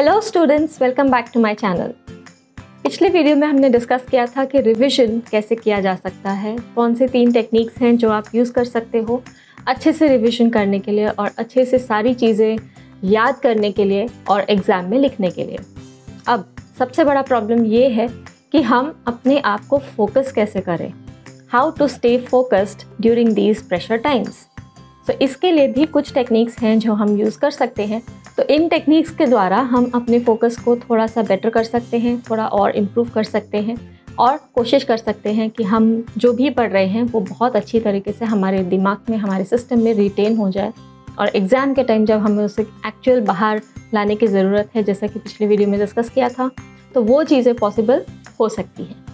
hello students welcome back to my channel पिछले video में हमने डिस्कस किया था कि रिवीजन कैसे किया जा सकता है कौन से तीन टेक्निक्स हैं जो आप यूज़ कर सकते हो अच्छे से रिवीजन करने के लिए और अच्छे से सारी चीज़ें याद करने के लिए और एग्ज़ाम में लिखने के लिए अब सबसे बड़ा प्रॉब्लम ये है कि हम अपने आप को फोकस कैसे करें how to stay focused during these pressure times तो इसके लिए भी कुछ टेक्निक्स हैं जो हम यूज़ कर सकते हैं तो इन टेक्निक्स के द्वारा हम अपने फोकस को थोड़ा सा बेटर कर सकते हैं थोड़ा और इम्प्रूव कर सकते हैं और कोशिश कर सकते हैं कि हम जो भी पढ़ रहे हैं वो बहुत अच्छी तरीके से हमारे दिमाग में हमारे सिस्टम में रिटेन हो जाए और एग्ज़ाम के टाइम जब हमें उसे एक्चुअल बाहर लाने की ज़रूरत है जैसा कि पिछले वीडियो में डिस्कस किया था तो वो चीज़ें पॉसिबल हो सकती हैं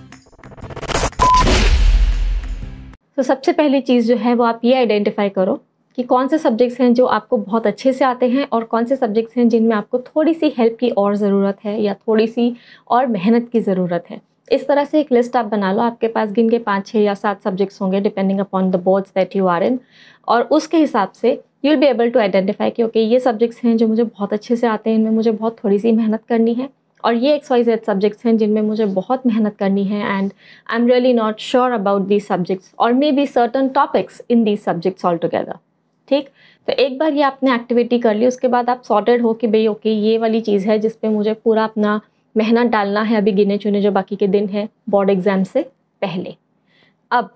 तो सबसे पहली चीज़ जो है वो आप ये आइडेंटिफाई करो कि कौन से सब्जेक्ट्स हैं जो आपको बहुत अच्छे से आते हैं और कौन से सब्जेक्ट्स हैं जिनमें आपको थोड़ी सी हेल्प की और ज़रूरत है या थोड़ी सी और मेहनत की ज़रूरत है इस तरह से एक लिस्ट आप बना लो आपके पास गिन के पाँच छः या सात सब्जेक्ट्स होंगे depending upon the boards that you are in और उसके हिसाब से you will be able to identify कि ओके ये सब्जेक्ट्स हैं जो मुझे बहुत अच्छे से आते हैं इनमें मुझे बहुत थोड़ी सी मेहनत करनी है और ये एक्स वाई जेड सब्जेक्ट्स हैं जिनमें मुझे बहुत मेहनत करनी है and I am really not sure about these subjects और maybe certain topics in these subjects all together ठीक तो एक बार ये आपने एक्टिविटी कर ली उसके बाद आप सॉर्टेड हो कि भाई ओके ये वाली चीज़ है जिसपे मुझे पूरा अपना मेहनत डालना है अभी गिने चुने जो बाकी के दिन है बोर्ड एग्ज़ाम से पहले अब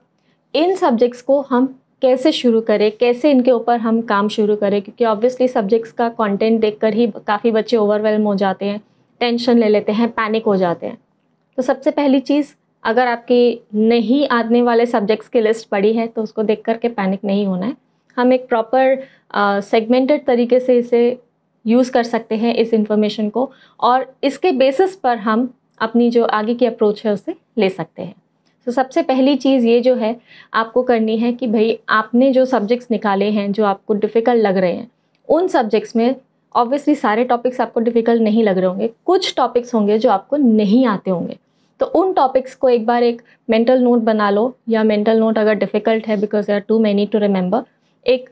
इन सब्जेक्ट्स को हम कैसे शुरू करें कैसे इनके ऊपर हम काम शुरू करें क्योंकि ऑब्वियसली सब्जेक्ट्स का कंटेंट देखकर ही काफ़ी बच्चे ओवरवेलम हो जाते हैं टेंशन ले लेते हैं पैनिक हो जाते हैं तो सबसे पहली चीज़ अगर आपकी नहीं आने वाले सब्जेक्ट्स की लिस्ट पड़ी है तो उसको देख करके पैनिक नहीं होना है हम एक प्रॉपर सेगमेंटेड तरीके से इसे यूज़ कर सकते हैं इस इंफॉर्मेशन को और इसके बेसिस पर हम अपनी जो आगे की अप्रोच है उसे ले सकते हैं तो so, सबसे पहली चीज़ ये जो है आपको करनी है कि भाई आपने जो सब्जेक्ट्स निकाले हैं जो आपको डिफ़िकल्ट लग रहे हैं उन सब्जेक्ट्स में ऑब्वियसली सारे टॉपिक्स आपको डिफ़िकल्ट नहीं लग रहे होंगे कुछ टॉपिक्स होंगे जो आपको नहीं आते होंगे तो उन टॉपिक्स को एक बार एक मेंटल नोट बना लो या मेंटल नोट अगर डिफ़िकल्ट है because they are too many to remember एक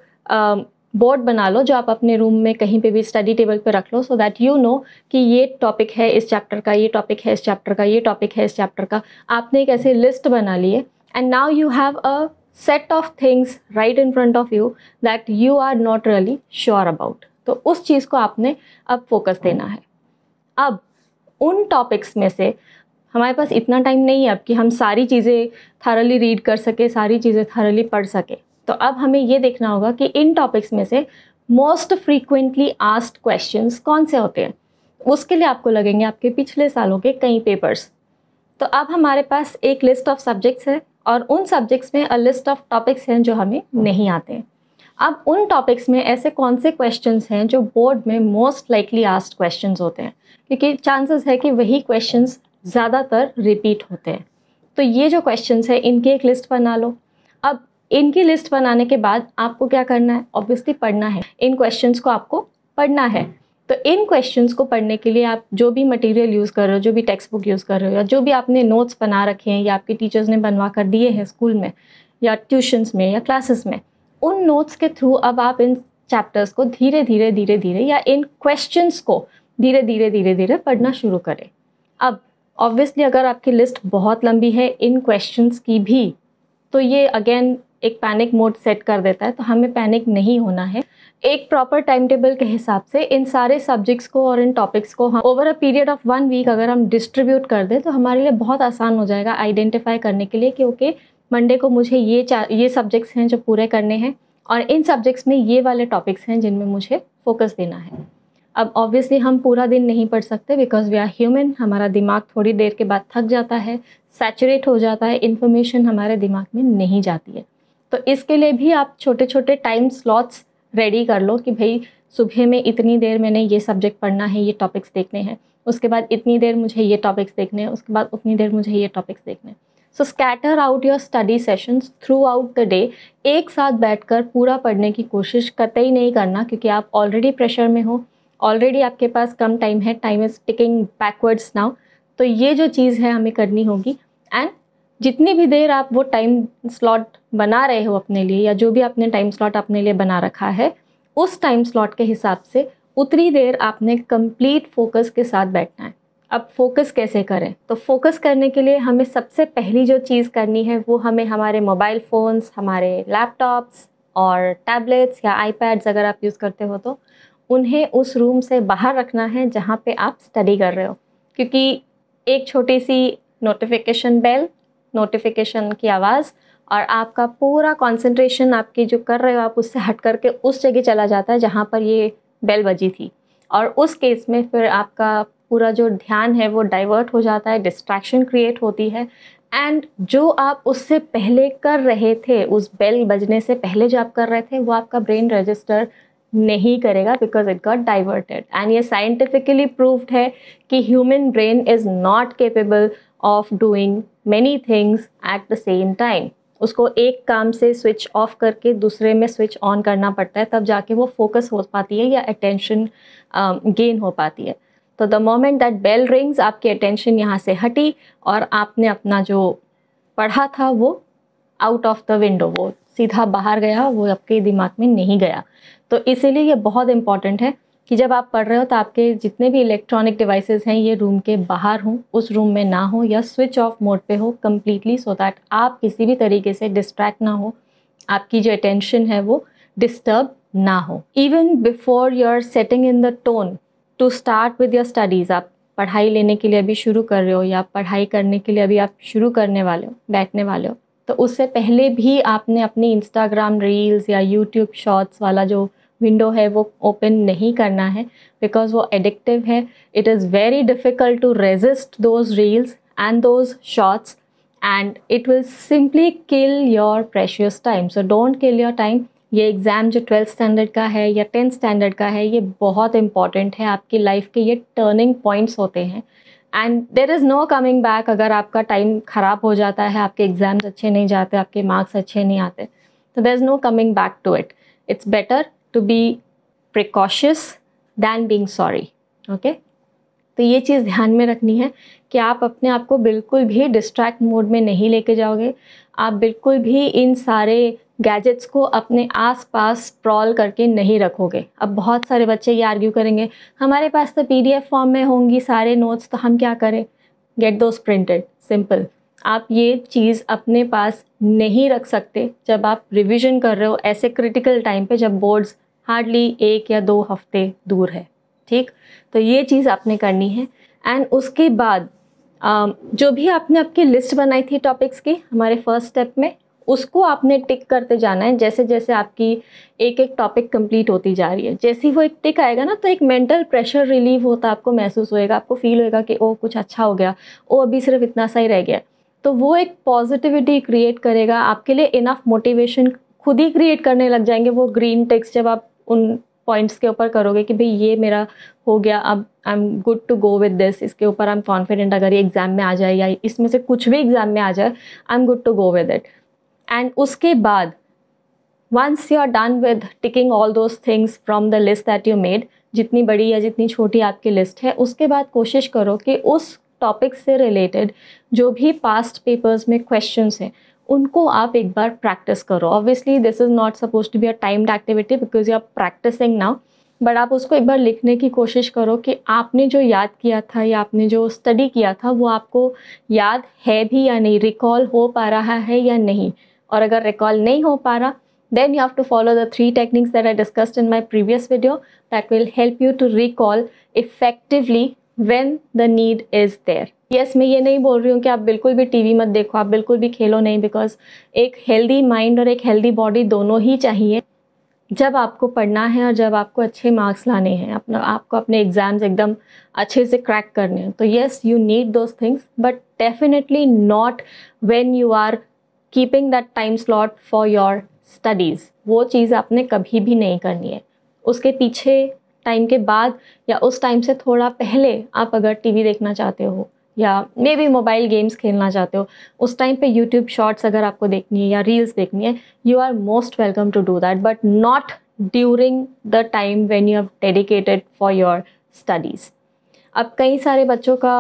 बोर्ड बना लो जो आप अपने रूम में कहीं पे भी स्टडी टेबल पे रख लो सो दैट यू नो कि ये टॉपिक है इस चैप्टर का ये टॉपिक है इस चैप्टर का ये टॉपिक है इस चैप्टर का आपने एक ऐसे लिस्ट बना ली है and now you have a set of things right in front of you that you are not really sure about तो उस चीज़ को आपने अब फोकस देना है अब उन टॉपिक्स में से हमारे पास इतना टाइम नहीं है अब कि हम सारी चीज़ें थारली रीड कर सके सारी चीज़ें थारली पढ़ सके तो अब हमें ये देखना होगा कि इन टॉपिक्स में से मोस्ट फ्रीक्वेंटली आस्ड क्वेश्चन कौन से होते हैं उसके लिए आपको लगेंगे आपके पिछले सालों के कई पेपर्स तो अब हमारे पास एक लिस्ट ऑफ सब्जेक्ट्स है और उन सब्जेक्ट्स में अ लिस्ट ऑफ टॉपिक्स हैं जो हमें नहीं आते हैं अब उन टॉपिक्स में ऐसे कौन से क्वेश्चंस हैं जो बोर्ड में मोस्ट लाइकली आस्ड क्वेश्चंस होते हैं क्योंकि चांसेस है कि वही क्वेश्चंस ज़्यादातर रिपीट होते हैं तो ये जो क्वेश्चंस हैं इनकी एक लिस्ट बना लो अब इनकी लिस्ट बनाने के बाद आपको क्या करना है ऑब्वियसली पढ़ना है इन क्वेश्चन को आपको पढ़ना है तो इन क्वेश्चंस को पढ़ने के लिए आप जो भी मटेरियल यूज़ कर रहे हो जो भी टेक्स्ट बुक यूज़ कर रहे हो या जो भी आपने नोट्स बना रखे हैं या आपके टीचर्स ने बनवा कर दिए हैं स्कूल में या ट्यूशन्स में या क्लासेस में उन नोट्स के थ्रू अब आप इन चैप्टर्स को धीरे धीरे धीरे धीरे या इन क्वेश्चंस को धीरे धीरे धीरे धीरे पढ़ना शुरू करें अब ऑब्वियसली अगर आपकी लिस्ट बहुत लंबी है इन क्वेश्चंस की भी तो ये अगेन एक पैनिक मोड सेट कर देता है तो हमें पैनिक नहीं होना है एक प्रॉपर टाइम टेबल के हिसाब से इन सारे सब्जेक्ट्स को और इन टॉपिक्स को हम over a period of one week अगर हम डिस्ट्रीब्यूट कर दें तो हमारे लिए बहुत आसान हो जाएगा आइडेंटिफाई करने के लिए कि ओके मंडे को मुझे ये ये सब्जेक्ट्स हैं जो पूरे करने हैं और इन सब्जेक्ट्स में ये वाले टॉपिक्स हैं जिनमें मुझे फोकस देना है अब ऑब्वियसली हम पूरा दिन नहीं पढ़ सकते बिकॉज वी आर ह्यूमन हमारा दिमाग थोड़ी देर के बाद थक जाता है सैचुरेट हो जाता है इन्फॉर्मेशन हमारे दिमाग में नहीं जाती है तो इसके लिए भी आप छोटे छोटे टाइम स्लॉट्स रेडी कर लो कि भाई सुबह में इतनी देर मैंने ये सब्जेक्ट पढ़ना है ये टॉपिक्स देखने हैं उसके बाद इतनी देर मुझे ये टॉपिक्स देखने हैं उसके बाद उतनी देर मुझे ये टॉपिक्स देखने हैं so scatter out your study sessions throughout the day एक साथ बैठकर पूरा पढ़ने की कोशिश कतई नहीं करना क्योंकि आप ऑलरेडी प्रेशर में हो ऑलरेडी आपके पास कम टाइम है time is ticking backwards now तो ये जो चीज़ है हमें करनी होगी एंड जितनी भी देर आप वो टाइम स्लॉट बना रहे हो अपने लिए या जो भी आपने टाइम स्लॉट अपने लिए बना रखा है उस टाइम स्लॉट के हिसाब से उतनी देर आपने कंप्लीट फोकस के साथ बैठना है अब फोकस कैसे करें तो फोकस करने के लिए हमें सबसे पहली जो चीज़ करनी है वो हमें हमारे मोबाइल फ़ोन्स हमारे लैपटॉप्स और टैबलेट्स या आईपैड्स अगर आप यूज़ करते हो तो उन्हें उस रूम से बाहर रखना है जहाँ पे आप स्टडी कर रहे हो क्योंकि एक छोटी सी नोटिफिकेशन बेल नोटिफिकेशन की आवाज़ और आपका पूरा कंसंट्रेशन आपकी जो कर रहे हो आप उससे हट करके उस जगह चला जाता है जहाँ पर ये बेल बजी थी और उस केस में फिर आपका पूरा जो ध्यान है वो डाइवर्ट हो जाता है डिस्ट्रैक्शन क्रिएट होती है एंड जो आप उससे पहले कर रहे थे उस बेल बजने से पहले जो आप कर रहे थे वो आपका ब्रेन रजिस्टर नहीं करेगा because it got diverted and ये साइंटिफिकली प्रूव्ड है कि human brain is not capable of doing many things at the same time उसको एक काम से स्विच ऑफ करके दूसरे में स्विच ऑन करना पड़ता है तब जाके वो फोकस हो पाती है या अटेंशन गेन um, हो पाती है तो the moment that bell rings आपकी अटेंशन यहाँ से हटी और आपने अपना जो पढ़ा था वो आउट ऑफ द विंडो वो सीधा बाहर गया वो आपके दिमाग में नहीं गया तो इसीलिए ये बहुत इम्पॉर्टेंट है कि जब आप पढ़ रहे हो तो आपके जितने भी इलेक्ट्रॉनिक डिवाइसेस हैं ये रूम के बाहर हों उस रूम में ना हो या स्विच ऑफ मोड पे हो कम्प्लीटली सो दैट आप किसी भी तरीके से डिस्ट्रैक्ट ना हो आपकी जो अटेंशन है वो डिस्टर्ब ना हो even before your setting in the tone to start with your studies आप पढ़ाई लेने के लिए अभी शुरू कर रहे हो या पढ़ाई करने के लिए अभी आप शुरू करने वाले हो बैठने वाले हो तो उससे पहले भी आपने अपनी इंस्टाग्राम रील्स या यूट्यूब शॉर्ट्स वाला जो विंडो है वो ओपन नहीं करना है बिकॉज वो एडिक्टिव है it is very difficult to resist those reels and those shots and it will simply kill your precious time so don't kill your time ये एग्ज़ाम जो ट्वेल्थ स्टैंडर्ड का है या टेंथ स्टैंडर्ड का है ये बहुत इंपॉर्टेंट है आपकी लाइफ के ये टर्निंग पॉइंट्स होते हैं and there is no coming back अगर आपका टाइम ख़राब हो जाता है आपके एग्ज़ाम्स अच्छे नहीं जाते आपके मार्क्स अच्छे नहीं आते तो there is no coming back to it it's better to be precautious than being sorry okay तो ये चीज़ ध्यान में रखनी है कि आप अपने आप को बिल्कुल भी डिस्ट्रैक्ट मोड में नहीं लेके जाओगे आप बिल्कुल भी इन सारे गैजेट्स को अपने आसपास प्रॉल करके नहीं रखोगे अब बहुत सारे बच्चे ये आर्ग्यू करेंगे हमारे पास तो पीडीएफ फॉर्म में होंगी सारे नोट्स तो हम क्या करें गेट दोज प्रिंटेड सिंपल आप ये चीज़ अपने पास नहीं रख सकते जब आप रिविज़न कर रहे हो ऐसे क्रिटिकल टाइम पे जब बोर्ड्स हार्डली एक या दो हफ्ते दूर है ठीक तो ये चीज़ आपने करनी है एंड उसके बाद जो भी आपने आपकी लिस्ट बनाई थी टॉपिक्स की हमारे फर्स्ट स्टेप में उसको आपने टिक करते जाना है जैसे जैसे आपकी एक एक टॉपिक कंप्लीट होती जा रही है जैसे ही वो एक टिक आएगा ना तो एक मेंटल प्रेशर रिलीव होता आपको महसूस होएगा आपको फील होएगा कि ओ कुछ अच्छा हो गया ओ अभी सिर्फ इतना सा ही रह गया तो वो एक पॉजिटिविटी क्रिएट करेगा आपके लिए इनफ मोटिवेशन खुद ही क्रिएट करने लग जाएंगे वो ग्रीन टेक्स्ट जब आप उन पॉइंट्स के ऊपर करोगे कि भाई ये मेरा हो गया अब I am good to go with this इसके ऊपर आई एम कॉन्फिडेंट अगर ये एग्ज़ाम में आ जाए या इसमें से कुछ भी एग्ज़ाम में आ जाए I am good to go with it and उसके बाद once you are done with ticking all those things from the list that you made जितनी बड़ी या जितनी छोटी आपकी लिस्ट है उसके बाद कोशिश करो कि उस टॉपिक से रिलेटेड जो भी पास्ट पेपर्स में क्वेश्चंस हैं उनको आप एक बार प्रैक्टिस करो obviously this is not suppose to be a timed activity because you are practising now but आप उसको एक बार लिखने की कोशिश करो कि आपने जो याद किया था या आपने जो स्टडी किया था वो आपको याद है भी या नहीं रिकॉल हो पा रहा है या नहीं और अगर रिकॉल नहीं हो पा रहा then you have to follow the three techniques that I discussed in my previous video that will help you to recall effectively when the need is there yes yes, मैं ये नहीं बोल रही हूँ कि आप बिल्कुल भी टीवी मत देखो आप बिल्कुल भी खेलो नहीं बिकॉज एक हेल्दी माइंड और एक हेल्दी बॉडी दोनों ही चाहिए जब आपको पढ़ना है और जब आपको अच्छे मार्क्स लाने हैं अपना आपको अपने एग्ज़ाम्स एकदम अच्छे से क्रैक करने हैं तो yes you need those things but definitely not when you are keeping that time slot for your studies वो चीज़ आपने कभी भी नहीं करनी है उसके पीछे टाइम के बाद या उस टाइम से थोड़ा पहले आप अगर टीवी देखना चाहते हो या मे बी मोबाइल गेम्स खेलना चाहते हो उस टाइम पे यूट्यूब शॉर्ट्स अगर आपको देखनी है या रील्स देखनी है you are most welcome to do that but not during the time when you have dedicated for your studies अब कई सारे बच्चों का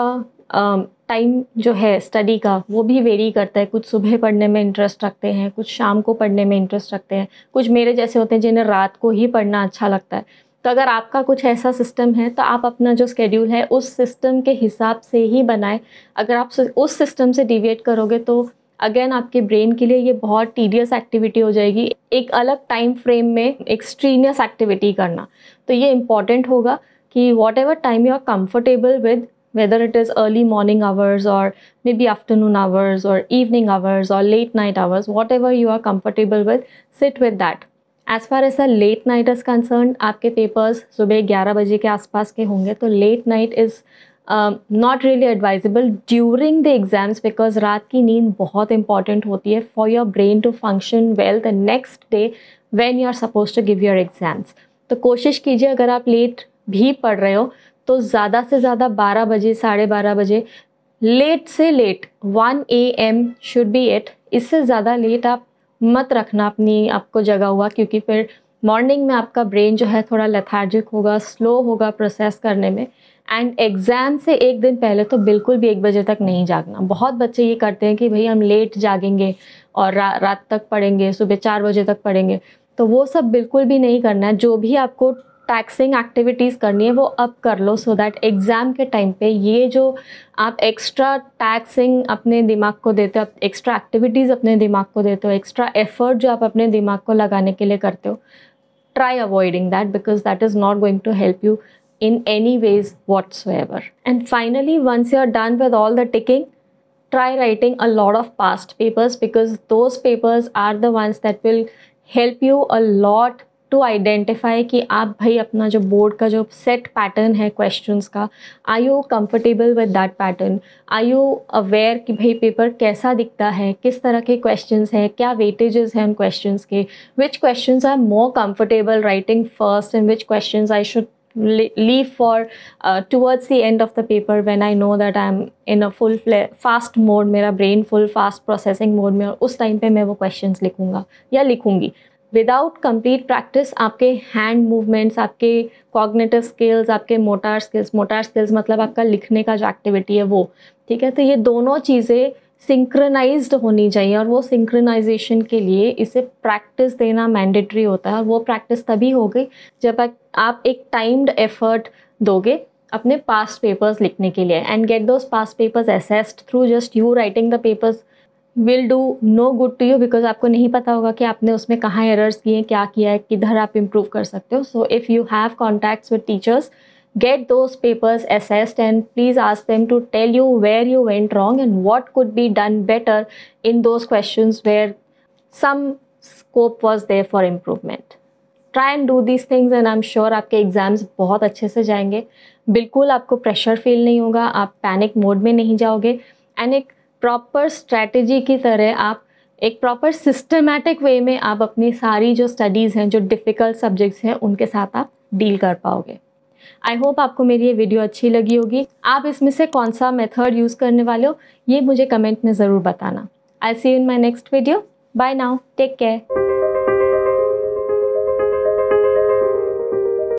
टाइम जो है स्टडी का वो भी वेरी करता है कुछ सुबह पढ़ने में इंटरेस्ट रखते हैं कुछ शाम को पढ़ने में इंटरेस्ट रखते हैं कुछ मेरे जैसे होते हैं जिन्हें रात को ही पढ़ना अच्छा लगता है तो अगर आपका कुछ ऐसा सिस्टम है तो आप अपना जो स्केड्यूल है उस सिस्टम के हिसाब से ही बनाएं अगर आप उस सिस्टम से डिविएट करोगे तो अगेन आपके ब्रेन के लिए ये बहुत टीडियस एक्टिविटी हो जाएगी एक अलग टाइम फ्रेम में एक्सट्रीनियस एक्टिविटी करना तो ये इम्पॉर्टेंट होगा कि whatever time you are comfortable with whether it is early morning hours और मे बी आफ्टरनून आवर्स और इवनिंग आवर्स और late night hours whatever you are comfortable with sit with that as far as a late night is concern आपके papers सुबह ग्यारह बजे के आसपास के होंगे तो late night is not really advisable during the exams because रात की नींद बहुत इंपॉर्टेंट होती है for your brain to function well the next day when you are suppose to give your exams तो कोशिश कीजिए अगर आप लेट भी पढ़ रहे हो तो ज़्यादा से ज़्यादा बारह बजे साढ़े बारह बजे लेट से late one A M should be it इससे ज़्यादा लेट आप मत रखना अपनी आपको जगा हुआ क्योंकि फिर मॉर्निंग में आपका ब्रेन जो है थोड़ा लेथार्जिक होगा स्लो होगा प्रोसेस करने में एंड एग्ज़ाम से एक दिन पहले तो बिल्कुल भी एक बजे तक नहीं जागना बहुत बच्चे ये करते हैं कि भाई हम लेट जागेंगे और रा, रात तक पढ़ेंगे सुबह चार बजे तक पढ़ेंगे तो वो सब बिल्कुल भी नहीं करना है जो भी आपको टैक्सिंग एक्टिविटीज़ करनी है वो अब कर लो सो दैट एग्ज़ाम के टाइम पे ये जो आप एक्स्ट्रा टैक्सिंग अपने दिमाग को देते हो आप एक्स्ट्रा एक्टिविटीज़ अपने दिमाग को देते हो एक्स्ट्रा एफर्ट जो आप अपने दिमाग को लगाने के लिए करते हो try avoiding that because that is not going to help you in any ways any ever and finally once you are done with all the ticking try writing a lot of past papers because those papers are the ones that will help you a lot to identify कि आप भाई अपना जो board का जो set pattern है questions का are you comfortable with that pattern are you aware कि भाई पेपर कैसा दिखता है किस तरह के क्वेश्चंस हैं क्या वेटेजेस हैं उन क्वेश्चंस के which questions are more comfortable writing first and which questions I should leave for towards the end of the paper when I know that I am in a full fast mode मेरा brain full fast processing mode में और उस time पे मैं वो question लिखूँगा या लिखूँगी विदाउट कंप्लीट प्रैक्टिस आपके हैंड मूवमेंट्स आपके कॉग्नेटिव स्किल्स आपके मोटार स्किल्स मोटार स्किल्स मतलब आपका लिखने का जो एक्टिविटी है वो ठीक है तो ये दोनों चीज़ें सिंक्रनाइज होनी चाहिए और वो सिंक्रनाइजेशन के लिए इसे प्रैक्टिस देना मैंडेटरी होता है और वो प्रैक्टिस तभी होगी जब आप एक टाइम्ड एफर्ट दोगे अपने पास्ट पेपर्स लिखने के लिए and get those past papers assessed through just you writing the papers will do no good to you because आपको नहीं पता होगा कि आपने उसमें कहाँ एरर्स किए हैं क्या किया है किधर आप इम्प्रूव कर सकते हो so if you have contacts with teachers get those papers assessed and please ask them to tell you where you went wrong and what could be done better in those question where some scope was there for improvement try and do these things and I am sure आपके एग्जाम्स बहुत अच्छे से जाएंगे बिल्कुल आपको pressure feel नहीं होगा आप पैनिक मोड में नहीं जाओगे एंड एक प्रॉपर स्ट्रैटेजी की तरह आप एक प्रॉपर सिस्टमेटिक वे में आप अपनी सारी जो स्टडीज़ हैं जो डिफ़िकल्ट सब्जेक्ट्स हैं उनके साथ आप डील कर पाओगे आई होप आपको मेरी ये वीडियो अच्छी लगी होगी आप इसमें से कौन सा मेथड यूज़ करने वाले हो ये मुझे कमेंट में ज़रूर बताना I see you in my next video bye now take care